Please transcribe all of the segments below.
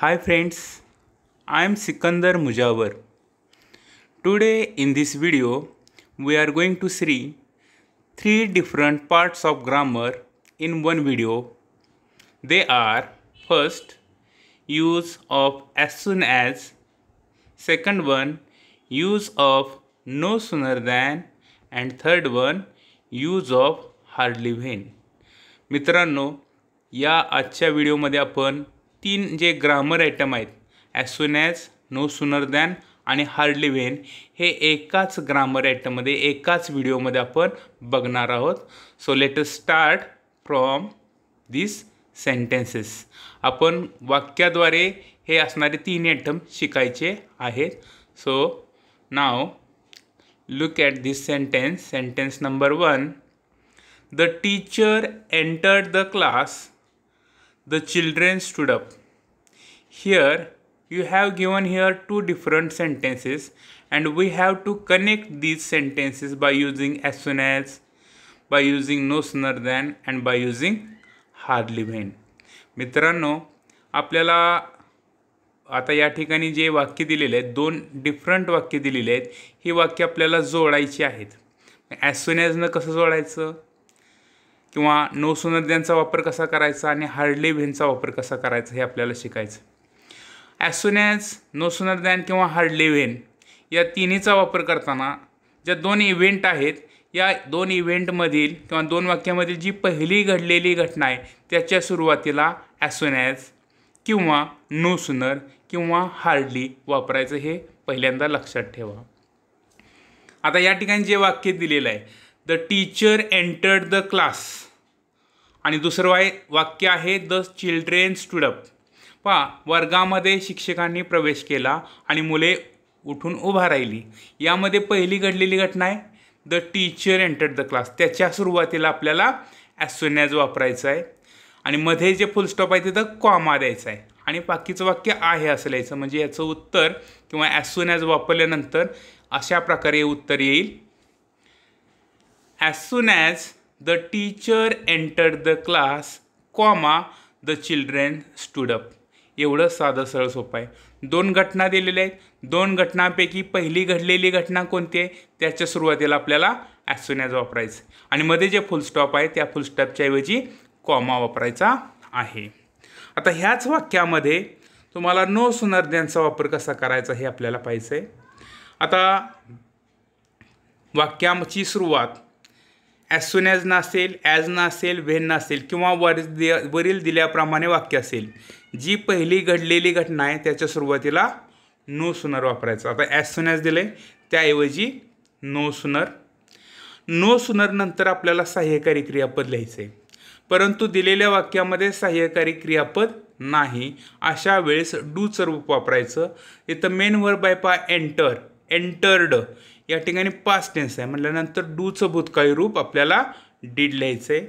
Hi friends, I am Sikandar Mujawar. Today in this video, we are going to see three different parts of grammar in one video. They are first, use of as soon as, second one, use of no sooner than, and third one, use of hardly when. मित्रांनो या आजच्या व्हिडिओमध्ये आपण तीन जे grammar item आहेत as soon as no sooner than आणि hardly when हे एकाच ग्रामर आयटममध्ये एकाच व्हिडिओमध्ये आपण बघणार आहोत so let start from this sentences आपण वाक्याद्वारे हे असणारे तीन आयटम शिकायचे आहेत so now look at this sentence sentence number one the teacher entered the class the children stood up. Here you have given here two different sentences and we have to connect these sentences by using as soon as, by using no sooner than and by using hardly when. मित्रांनो आपल्याला आता या ठिकाणी जे वाक्य दिलेले आहेत दोन डिफरंट वाक्य दिलेले आहेत ही वाक्य आपल्याला जोडायची आहेत ॲज सुन ॲजनं कसं जोडायचं किंवा नौसोनद्यांचा वापर कसा करायचा आणि हार्डली व्हेनचा वापर कसा करायचा हे आपल्याला शिकायचं ॲज नो सोनर दॅन किंवा हार्डली व्हेन या तिन्हीचा वापर करताना ज्या दोन इव्हेंट आहेत या दोन इव्हेंटमधील किंवा दोन वाक्यामधील जी पहिली घडलेली घटना आहे त्याच्या सुरुवातीला ॲसोनॅज किंवा नो सुनर किंवा हार्डली वापरायचं हे पहिल्यांदा लक्षात ठेवा आता या ठिकाणी जे वाक्य दिलेलं आहे the teacher entered the class आणि दुसरं वाय वाक्य आहे द चिल्ड्रेन स्टुडप पहा वर्गामध्ये शिक्षकांनी प्रवेश केला आणि मुले उठून उभा राहिली यामध्ये पहिली घडलेली घटना आहे the teacher enter the class त्याच्या सुरुवातीला आपल्याला ॲसोन्याज वापरायचं आहे आणि मध्ये जे फुलस्टॉप आहे तिथं कॉमा द्यायचं आहे आणि बाकीचं वाक्य आहे असं लिहायचं म्हणजे याचं उत्तर किंवा ॲसोन्याज वापरल्यानंतर अशा प्रकारे उत्तर येईल as The teacher entered the class, comma, the children stood up. एवढं साधं सरळ सोपं आहे दोन घटना दिलेल्या आहेत दोन घटनांपैकी पहिली घडलेली घटना कोणती आहे त्याच्या सुरुवातीला आपल्याला ॲज वापरायचं आणि मध्ये जे फुलस्टॉप आहे त्या फुलस्टॉपच्या ऐवजी कॉमा वापरायचा आहे आता ह्याच वाक्यामध्ये तुम्हाला नो सुनर वापर कसा करायचा हे आपल्याला पाहिजे आता वाक्याची सुरुवात ॲज सुन ॲज नसेल ॲज नसेल व्हेन नसेल किंवा वर वरील दिल्याप्रमाणे वाक्य असेल जी पहिली घडलेली घटना आहे त्याच्या सुरुवातीला नो सुनर वापरायचं आता ॲज सुन ॲज दिलं आहे त्याऐवजी नो सुनर नो सुनर नंतर आपल्याला सहाय्यकारी क्रियापद लिहायचं आहे परंतु दिलेल्या वाक्यामध्ये सहाय्यकारी क्रियापद नाही अशा वेळेस डूचं रूप वापरायचं इथं मेन वर्ब बाय पा एंटर एंटर्ड या ठिकाणी पास्ट टेन्स आहे म्हटल्यानंतर डूचं भूतकाळी रूप आपल्याला डीड लिहायचं आहे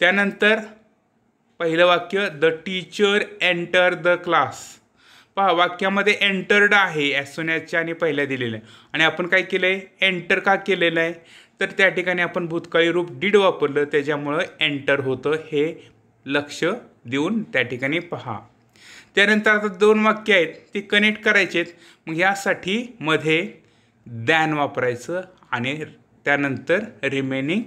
त्यानंतर पहिलं वाक्य the teacher enter the class पहा वाक्यामध्ये एंटर्ड आहे ॲसोन्याच्या आणि पहिल्या दिलेलं आहे आणि आपण काय केलं आहे एंटर का केलेलं आहे तर त्या ठिकाणी आपण भूतकाळी रूप डीड वापरलं त्याच्यामुळं एंटर होतं हे लक्ष देऊन त्या ठिकाणी पहा त्यानंतर आता दोन वाक्य आहेत ती कनेक्ट करायचे आहेत मग यासाठी मध्ये दॅन वापरायचं आणि त्यानंतर remaining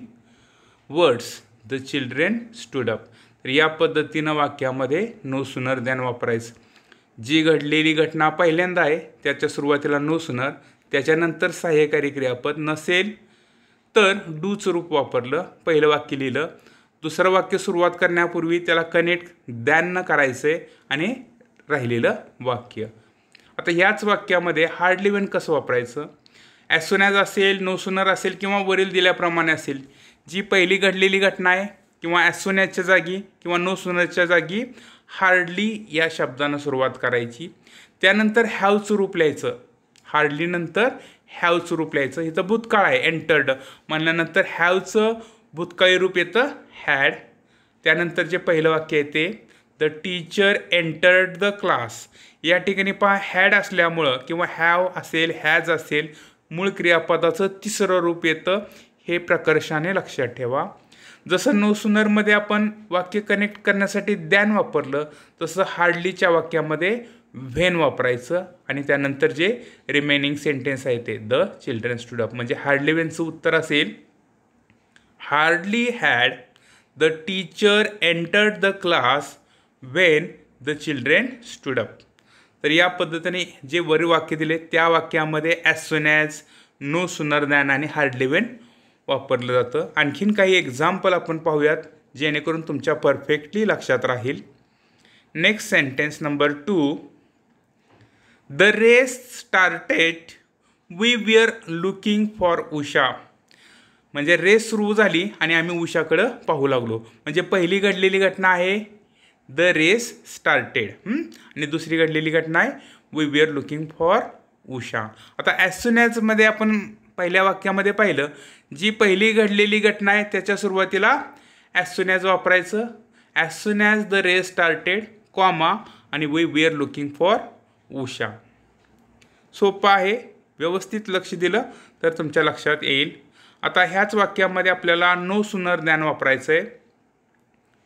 words the children stood up तर या पद्धतीनं वाक्यामध्ये नो सुनर दॅन वापरायचं जी घडलेली घटना पहिल्यांदा आहे त्याच्या सुरुवातीला नो सुनर त्याच्यानंतर सहाय्यकारी क्रियापद नसेल तर डूचं रूप वापरलं पहिलं वाक्य लिहिलं दुसरं वाक्य सुरुवात करण्यापूर्वी त्याला कनेक्ट दॅन करायचं आहे आणि राहिलेलं वाक्य आता ह्याच वाक्यामध्ये हार्डली वेन कसं वापरायचं ॲज असेल नो सुनर असेल किंवा वरील दिल्याप्रमाणे असेल जी पहिली घडलेली घटना आहे किंवा ॲज जागी किंवा नो सुनरच्या जागी हार्डली या शब्दानं सुरुवात करायची त्यानंतर हॅवचं रूप लिहायचं हार्डली नंतर हॅवचं रूप लिहायचं इथं भूतकाळ आहे एंटर्ड म्हणल्यानंतर हॅवचं भूतकाळी रूप येतं हॅड त्यानंतर जे पहिलं वाक्य आहे ते the teacher entered the class या ठिकाणी पहा हॅड असल्यामुळं किंवा हॅव असेल हॅज असेल मूळ क्रियापदाचं तिसरं रूप येतं हे प्रकर्षाने लक्षात ठेवा जसं नोसुनरमध्ये आपण वाक्य कनेक्ट करण्यासाठी दॅन वापरलं तसं हार्डलीच्या वाक्यामध्ये व्हेन वापरायचं आणि त्यानंतर जे रिमेनिंग सेंटेन्स आहे ते द चिल्ड्रन स्टूड अप म्हणजे हार्डली व्हेनचं उत्तर असेल hardly had the teacher entered the class when the children stood up तर या पद्धतीने जे वर वाक्य दिले त्या वाक्यामध्ये as soon as no sooner than आणि हार्डली वेन वापरलं जातं आणखीन काही एक्झाम्पल आपण पाहूयात जेणेकरून तुमच्या परफेक्टली लक्षात राहील next sentence number two the race started we we are looking for Usha म्हणजे रेस सुरू झाली आणि आम्ही उषाकडं पाहू लागलो म्हणजे पहिली घडलेली घटना आहे द रेस स्टार्टेड आणि दुसरी घडलेली घटना आहे we are looking for Usha आता ॲज आपण पहिल्या वाक्यामध्ये पाहिलं जी पहिली घडलेली घटना आहे त्याच्या सुरुवातीला ॲज वापरायचं as as the race started comma आणि we are looking for Usha सोपं आहे व्यवस्थित लक्ष दिलं तर तुमच्या लक्षात येईल आता ह्याच वाक्यामध्ये आपल्याला नो सुनर ज्ञान वापरायचं आहे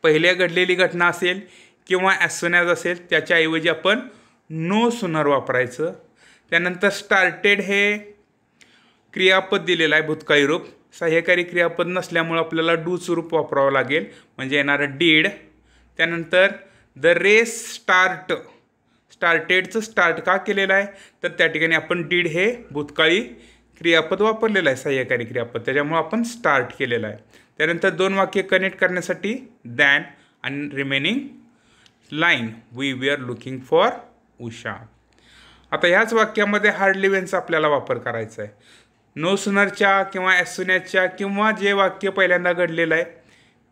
पहिल्या घडलेली घटना असेल किंवा ॲसोनॅज असेल त्याच्याऐवजी आपण नो सुनर वापरायचं त्यानंतर स्टार्टेड हे क्रियापद दिलेलं आहे भूतकाळी रूप सहाय्यकारी क्रियापद नसल्यामुळं आपल्याला डूच रूप वापरावं लागेल म्हणजे येणारं डीड त्यानंतर द रेस स्टार्ट स्टार्टेडचं स्टार्ट का केलेलं आहे तर त्या ठिकाणी आपण डीड हे भूतकाळी क्रियापद वापरलेलं आहे सहाय्यकारी क्रियापद त्याच्यामुळं आपण स्टार्ट केलेलं आहे त्यानंतर दोन वाक्य कनेक्ट करण्यासाठी दॅन आणि remaining line we we are looking for Usha आता ह्याच वाक्यामध्ये हार्ड वेन्स आपल्याला वापर करायचा आहे नो सुनरच्या किंवा ॲसुनॅच्या किंवा जे वाक्य पहिल्यांदा घडलेलं आहे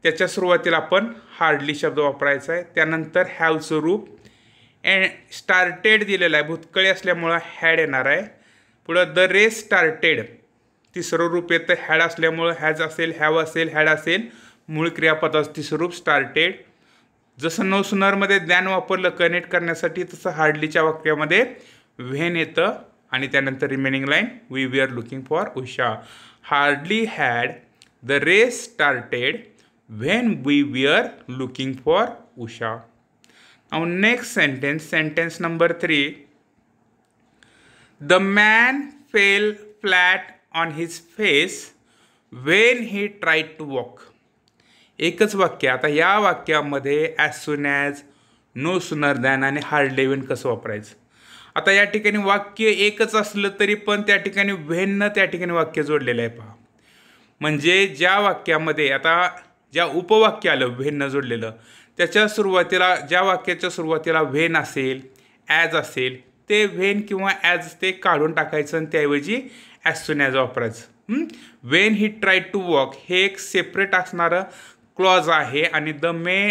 त्याच्या सुरुवातीला आपण हार्डली शब्द वापरायचा आहे त्यानंतर हॅवचं रूप अँड स्टार्टेड दिलेलं आहे भूतकळी असल्यामुळं हॅड येणार आहे पुढं द रेस स्टार्टेड तिसरं रूप येतं हॅड असल्यामुळं हॅज असेल हॅव असेल हॅड असेल मूळ क्रियापदाचं तिसरं रूप स्टार्टेड जसं नऊ सुनारमध्ये ज्ञान वापरलं कनेक्ट करण्यासाठी तसं हार्डलीच्या वाक्यामध्ये व्हेन येतं आणि त्यानंतर remaining line we we are looking for Usha hardly had the race started when we we are looking for Usha next sentence sentence number three the man fell flat on his face when he try to walk एकच वाक्य आता या वाक्यामध्ये as soon as no sooner than आणि hardly when कसं वापरायचं आता या ठिकाणी वाक्य एकच असलं तरी पण त्या ठिकाणी व्हेननं त्या ठिकाणी वाक्य जोडलेलं आहे पहा म्हणजे ज्या वाक्यामध्ये आता ज्या उपवाक्य आलं व्हेननं जोडलेलं त्याच्या सुरुवातीला ज्या वाक्याच्या सुरुवातीला व्हेन असेल ॲज असेल ते व्हेन किंवा ॲज ते काढून टाकायचं आणि त्याऐवजी ॲज सुन ॲज ऑपरेज when he try to walk हे एक सेपरेट असणारं क्लॉज आहे आणि the may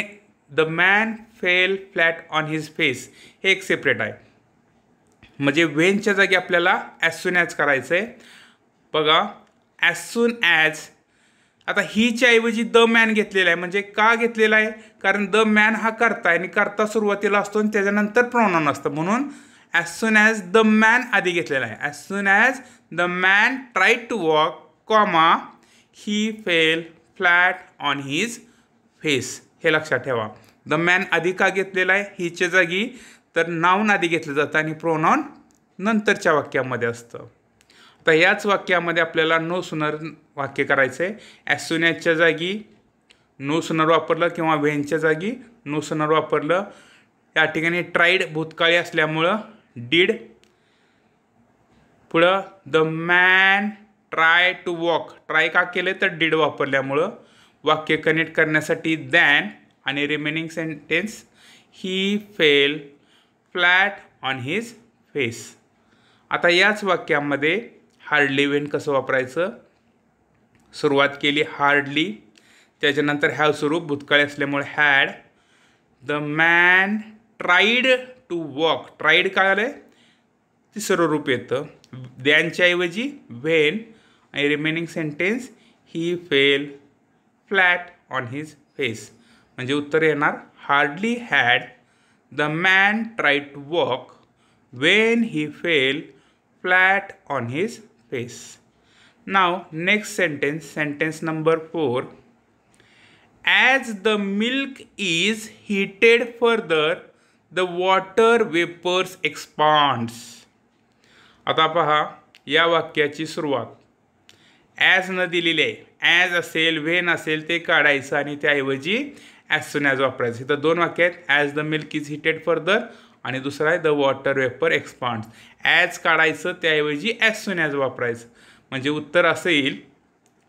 the man fell flat on his face हे एक सेपरेट आहे म्हणजे वेनच्या जागी आपल्याला ॲज सुन ॲज करायचं आहे बघा ॲज सुन ॲज आता हीच्या ऐवजी द मॅन घेतलेला आहे म्हणजे का घेतलेला आहे कारण द मॅन हा करता आहे आणि करता सुरुवातीला असतो आणि त्याच्यानंतर प्रॉनॉन असतं म्हणून as soon as the man आधी घेतलेला आहे as soon as The man tried to walk, comma, he fell flat on his face. हे लक्षात ठेवा द मॅन आधी का घेतलेला आहे हिच्या जागी तर नाऊन आधी घेतलं जातं आणि प्रोनाऊन नंतरच्या वाक्यामध्ये असतं आता याच वाक्यामध्ये आपल्याला नो सुनर वाक्य करायचं आहे ॲसुन्याच्या जागी नो सुनर वापरलं किंवा व्हेनच्या जागी नो सुनर वापरलं या ठिकाणी ट्राईड भूतकाळी असल्यामुळं डीड पुढं the man try to walk try का केले तर डीड वापरल्यामुळं वाक्य कनेक्ट करण्यासाठी दॅन आणि remaining sentence he fell flat on his face आता याच वाक्यामध्ये हार्डली वेन कसं वापरायचं सुरुवात केली हार्डली त्याच्यानंतर हॅव स्वरूप भूतकाळी असल्यामुळे had the man tried to walk tried काय आलं आहे तिसरं रूप येतं then Chaivaji when a remaining sentence he fell flat on his face म्हणजे उत्तर येणार hardly had the man try to walk when he fell flat on his face now next sentence sentence number four as the milk is heated further the water vapours expands आता पहा या वाक्याची सुरुवात as न दिलेली आहे as असेल when असेल ते काढायचं आणि त्याऐवजी ॲज सुन ॲज वापरायचं इथं दोन वाक्य आहेत as the milk is heated further आणि दुसरं आहे the water vapour expands as काढायचं त्याऐवजी ॲज सुन ॲज वापरायचं म्हणजे उत्तर असं येईल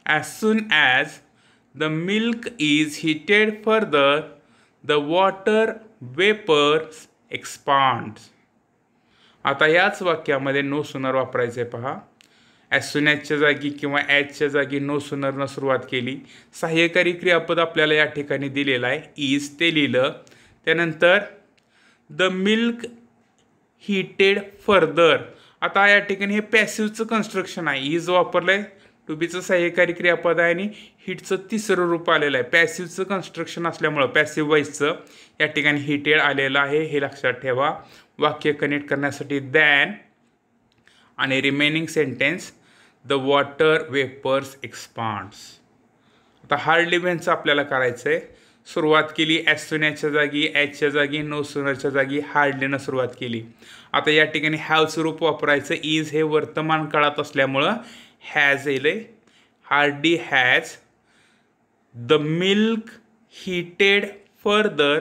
as soon as the milk is heated further the water vapour expands आता याच वाक्यामध्ये नो सुनर वापरायचं आहे पहा ॲज ॲजच्या जागी किंवा ॲजच्या जागी नो सुनरनं सुरुवात केली सहाय्यकारी क्रियापद आपल्याला या ठिकाणी दिलेलं आहे इज ते लिहिलं त्यानंतर द मिल्क हिटेड फर्दर आता या ठिकाणी हे पॅसिवचं कन्स्ट्रक्शन आहे इज वापरलं आहे टू बीचं सहाय्यकारी क्रियापद आहे आणि हिटचं तिसरं रूप आलेलं आहे पॅसिवचं कन्स्ट्रक्शन असल्यामुळं पॅसिव वाईजचं या ठिकाणी हिटेड आलेलं आहे हे लक्षात ठेवा वाक्य कनेक्ट करण्यासाठी दॅन आणि remaining sentence the water vapours expands आता हार्ड व्हेन्स आपल्याला करायचं आहे सुरुवात केली एस सुन्याच्या जागी ॲचच्या जागी नो सुनरच्या जागी हार्डलीनं सुरुवात केली आता या ठिकाणी हॅव स्वरूप वापरायचं इज हे वर्तमान काळात असल्यामुळं हॅज येईल hardly has the milk heated further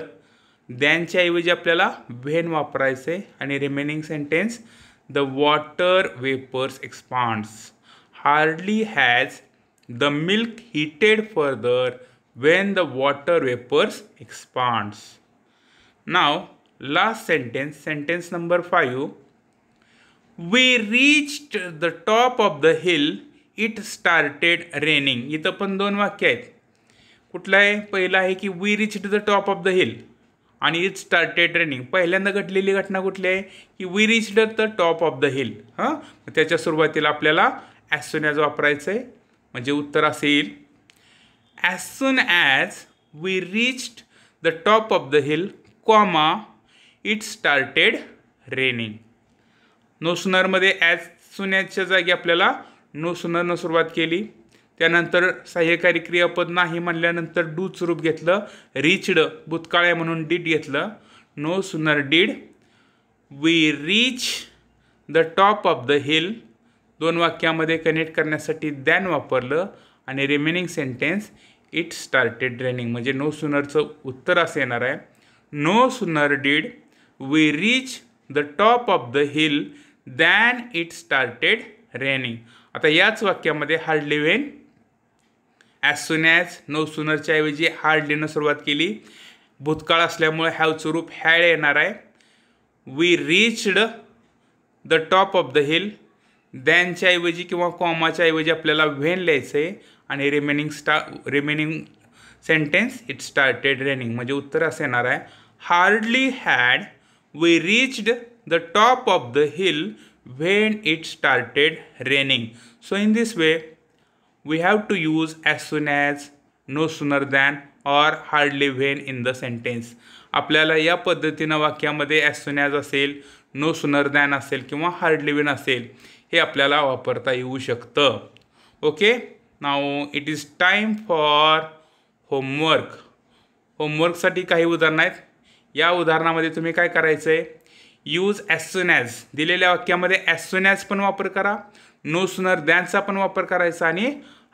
ऐवजी आपल्याला व्हेन वापरायचं आहे आणि remaining sentence the water vapours expands hardly has the milk heated further when the water vapours expands now last sentence sentence number five we reached the top of the hill it started raining इथं पण दोन वाक्य आहेत कुठलं आहे पहिलं आहे की we reached the top of the hill आणि इट स्टार्टेड रेनिंग पहिल्यांदा घडलेली घटना कुठली आहे की we reached the top of the hill हां त्याच्या सुरुवातीला आपल्याला ॲज सुन ॲज वापरायचं आहे म्हणजे उत्तर असेल as soon as we reached the top of the hill comma it started raining no सुनरमध्ये ॲज सुन्याच्या जागी आपल्याला नो सुनरनं सुरुवात केली त्यानंतर सहाय्यकारी क्रियापद नाही म्हणल्यानंतर डूच रूप घेतलं रिचड भूतकाळ्या म्हणून डीड घेतलं no sooner did we reach the top of the hill दोन वाक्यामध्ये कनेक्ट करण्यासाठी दॅन वापरलं आणि remaining sentence it started raining म्हणजे नो सुनरचं उत्तर असं येणार आहे no sooner did we reach the top of the hill than it started raining आता याच वाक्यामध्ये hardly when as soon as no सुनरच्या ऐवजी हार्डलीनं सुरुवात केली भूतकाळ असल्यामुळे हॅवचं रूप हॅड येणार आहे we reached the top of the hill दॅनच्या ऐवजी किंवा कॉमाच्या ऐवजी आपल्याला व्हेन लिहायचं आहे आणि रिमेनिंग स्टा remaining sentence it started raining म्हणजे उत्तर असं येणार आहे hardly had we reached the top of the hill when it started raining so in this way we have to use as soon as no sooner than or hardly when in the sentence आपल्याला या पद्धतीनं वाक्यामध्ये as soon as असेल no sooner than असेल किंवा hardly win असेल हे आपल्याला वापरता येऊ शकतं okay now it is time for homework होमवर्कसाठी काही उदाहरणं आहेत या उदाहरणामध्ये तुम्ही काय करायचं आहे यूज ॲज सुन ॲज दिलेल्या वाक्यामध्ये ॲज सुन ॲज पण वापर करा नो सुनर दॅनचा पण वापर करायचा आणि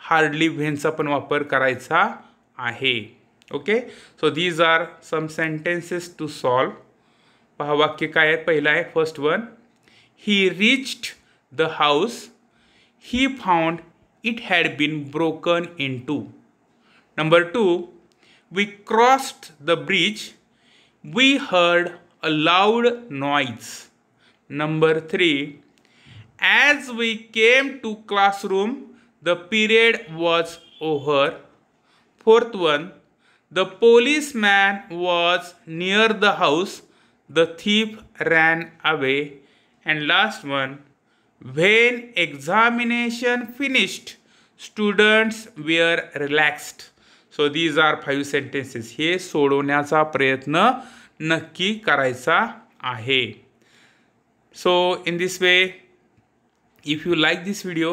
हार्डली व्हेनचा पण वापर करायचा आहे okay so these are some sentences to solve पहा वाक्य काय आहेत पहिलं आहे first one he reached the house he found it had been broken into number two we crossed the bridge we heard a loud noise number three as we came to classroom, the period was over. Fourth one, the policeman was near the house. The thief ran away. And last one, when examination finished, students were relaxed. So these are five sentences हे सोडवण्याचा प्रयत्न नक्की करायचा आहे So in this way if you like this video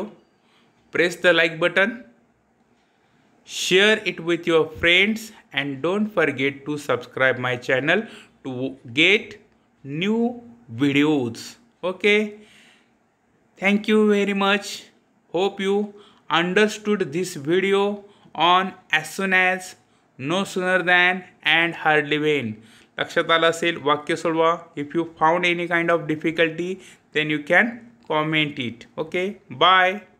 press the like button share it with your friends and don't forget to subscribe my channel to get new videos okay thank you very much hope you understood this video on as soon as no sooner than and hardly when लक्षात आलं असेल वाक्य सोडवा if you found any kind of difficulty comment it okay bye